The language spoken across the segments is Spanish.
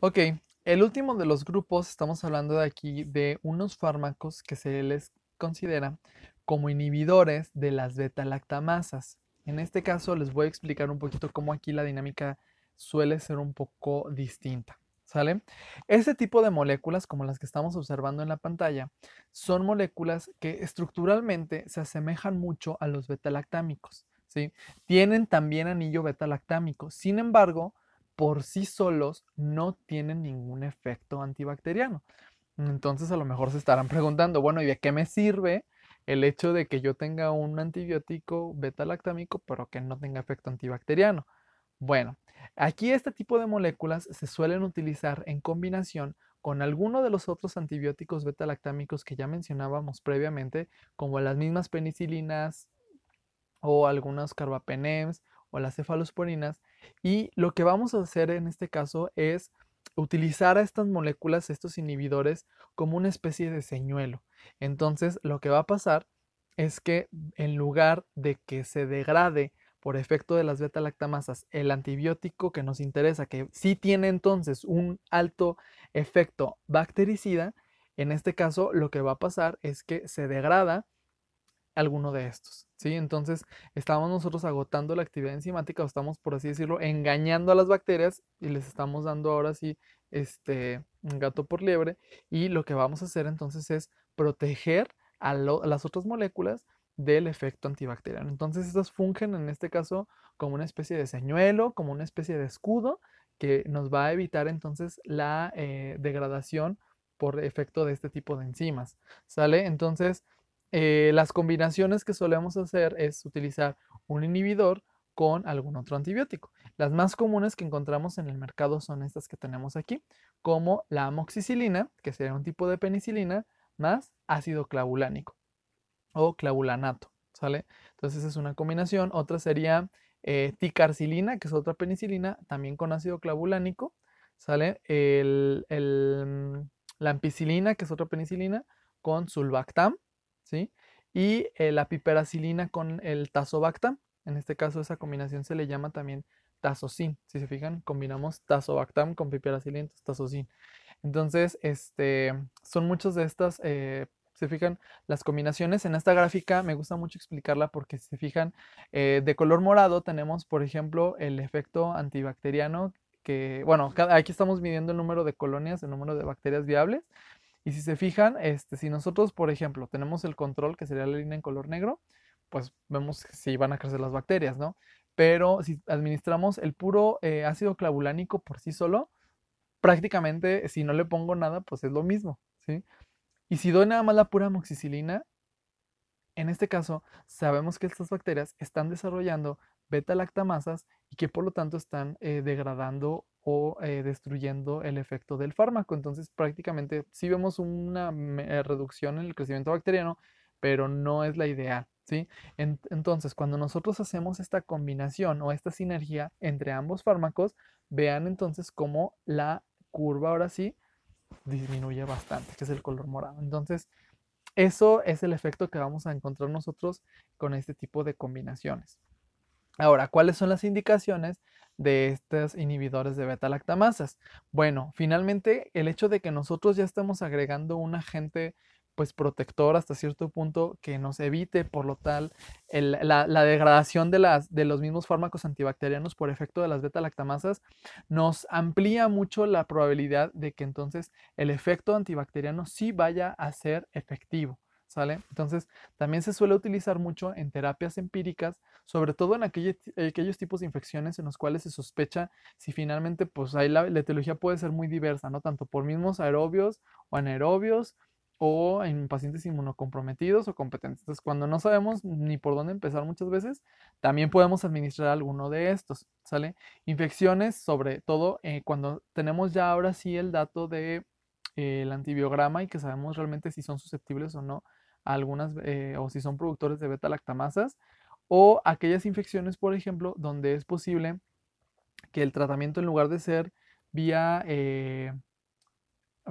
Ok, el último de los grupos, estamos hablando de aquí de unos fármacos que se les considera como inhibidores de las beta-lactamasas. En este caso les voy a explicar un poquito cómo aquí la dinámica suele ser un poco distinta. ¿Sale? Este tipo de moléculas, como las que estamos observando en la pantalla, son moléculas que estructuralmente se asemejan mucho a los beta-lactámicos, ¿sí? Tienen también anillo beta-lactámico, Sin embargo, por sí solos no tienen ningún efecto antibacteriano. Entonces a lo mejor se estarán preguntando, bueno, ¿y de qué me sirve el hecho de que yo tenga un antibiótico beta-lactámico pero que no tenga efecto antibacteriano? Bueno, aquí este tipo de moléculas se suelen utilizar en combinación con alguno de los otros antibióticos beta-lactámicos que ya mencionábamos previamente, como las mismas penicilinas o algunos carbapenems o las cefalosporinas, y lo que vamos a hacer en este caso es utilizar a estas moléculas, estos inhibidores, como una especie de señuelo. Entonces, lo que va a pasar es que en lugar de que se degrade por efecto de las beta-lactamasas el antibiótico que nos interesa, que sí tiene entonces un alto efecto bactericida, en este caso lo que va a pasar es que se degrada alguno de estos. ¿sí? Entonces, estamos nosotros agotando la actividad enzimática o estamos, por así decirlo, engañando a las bacterias y les estamos dando ahora sí este, un gato por liebre. Y lo que vamos a hacer entonces es proteger a, las otras moléculas del efecto antibacteriano. Entonces, estas fungen en este caso como una especie de señuelo, como una especie de escudo que nos va a evitar entonces la eh, degradación por efecto de este tipo de enzimas. ¿Sale? Entonces, eh, las combinaciones que solemos hacer es utilizar un inhibidor con algún otro antibiótico. Las más comunes que encontramos en el mercado son estas que tenemos aquí, como la amoxicilina, que sería un tipo de penicilina, más ácido clavulánico o clavulanato, ¿sale? Entonces es una combinación. Otra sería eh, ticarcilina, que es otra penicilina, también con ácido clavulánico, ¿sale? Mm, la ampicilina, que es otra penicilina, con sulbactam, y eh, la piperacilina con el tazobactam, en este caso esa combinación se le llama también tazocin. Si se fijan, combinamos tazobactam con piperacilina, entonces tazocin. Entonces, este, son muchas de estas, eh, se fijan, las combinaciones. En esta gráfica me gusta mucho explicarla porque si se fijan, eh, de color morado tenemos, por ejemplo, el efecto antibacteriano que, bueno, aquí estamos midiendo el número de colonias, el número de bacterias viables, y si se fijan, este, si nosotros, por ejemplo, tenemos el control, que sería la línea en color negro, pues vemos si van a crecer las bacterias, ¿no? Pero si administramos el puro eh, ácido clavulánico por sí solo, prácticamente si no le pongo nada, pues es lo mismo, ¿sí? Y si doy nada más la pura moxicilina, en este caso, sabemos que estas bacterias están desarrollando beta-lactamasas y que por lo tanto están eh, degradando o eh, destruyendo el efecto del fármaco. Entonces, prácticamente sí vemos una eh, reducción en el crecimiento bacteriano, pero no es la ideal. ¿sí? entonces, cuando nosotros hacemos esta combinación o esta sinergia entre ambos fármacos, vean entonces cómo la curva ahora sí disminuye bastante, que es el color morado. Entonces, eso es el efecto que vamos a encontrar nosotros con este tipo de combinaciones. Ahora, ¿cuáles son las indicaciones de estos inhibidores de beta-lactamasas? Bueno, finalmente el hecho de que nosotros ya estamos agregando un agente pues protector hasta cierto punto que nos evite, por lo tal, la, degradación de, las, de los mismos fármacos antibacterianos por efecto de las beta-lactamasas, nos amplía mucho la probabilidad de que entonces el efecto antibacteriano sí vaya a ser efectivo. ¿Sale? Entonces, también se suele utilizar mucho en terapias empíricas, sobre todo en aquellos, aquellos tipos de infecciones en los cuales se sospecha si finalmente, pues ahí la, la etiología puede ser muy diversa, ¿no? Tanto por mismos aerobios o anaerobios, o en pacientes inmunocomprometidos o competentes. Entonces, cuando no sabemos ni por dónde empezar muchas veces, también podemos administrar alguno de estos, ¿sale? Infecciones, sobre todo eh, cuando tenemos ya ahora sí el dato del de, eh, antibiograma y que sabemos realmente si son susceptibles o no a algunas, eh, o si son productores de beta-lactamasas, o aquellas infecciones, por ejemplo, donde es posible que el tratamiento en lugar de ser vía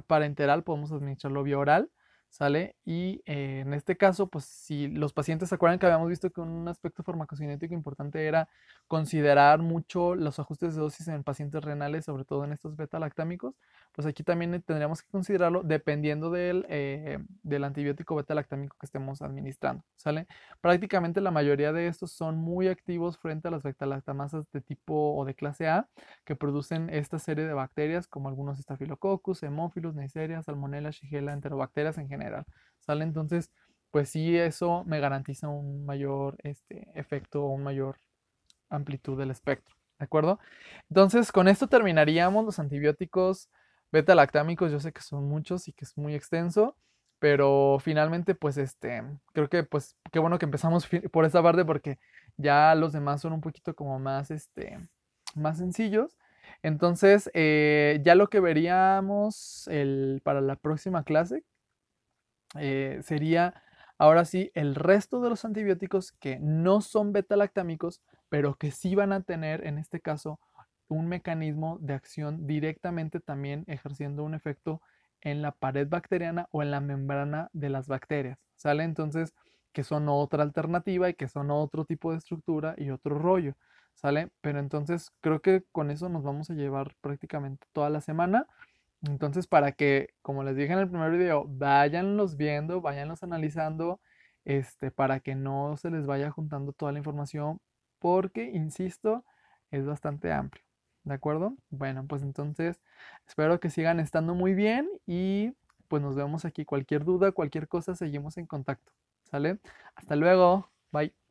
parenteral, podemos administrarlo vía oral, ¿sale? Y eh, en este caso, pues si los pacientes se acuerdan que habíamos visto que un aspecto farmacocinético importante era considerar mucho los ajustes de dosis en pacientes renales, sobre todo en estos beta-lactámicos, pues aquí también eh, tendríamos que considerarlo dependiendo eh, del, antibiótico beta-lactámico que estemos administrando, ¿sale? Prácticamente la mayoría de estos son muy activos frente a las beta-lactamasas de tipo o de clase A que producen esta serie de bacterias como algunos estafilococcus, hemófilos, neisseria, salmonella, shigella, enterobacterias en general ¿sale? Entonces, pues sí, eso me garantiza un mayor este, efecto o un mayor amplitud del espectro, ¿de acuerdo? Entonces, con esto terminaríamos los antibióticos beta-lactámicos, yo sé que son muchos y que es muy extenso, pero finalmente, pues, este, creo que, pues, qué bueno que empezamos por esa parte porque ya los demás son un poquito como más, este, más sencillos. Entonces, eh, ya lo que veríamos el, para la próxima clase, eh, sería ahora sí el resto de los antibióticos que no son beta-lactámicos, pero que sí van a tener en este caso un mecanismo de acción directamente también ejerciendo un efecto en la pared bacteriana o en la membrana de las bacterias. ¿Sale? Entonces, que son otra alternativa y que son otro tipo de estructura y otro rollo. ¿Sale? Pero entonces creo que con eso nos vamos a llevar prácticamente toda la semana. Entonces, para que, como les dije en el primer video, váyanlos viendo, váyanlos analizando, este, para que no se les vaya juntando toda la información, porque, insisto, es bastante amplio. ¿De acuerdo? Bueno, pues entonces espero que sigan estando muy bien y pues nos vemos aquí. Cualquier duda, cualquier cosa, seguimos en contacto. ¿Sale? Hasta luego. Bye.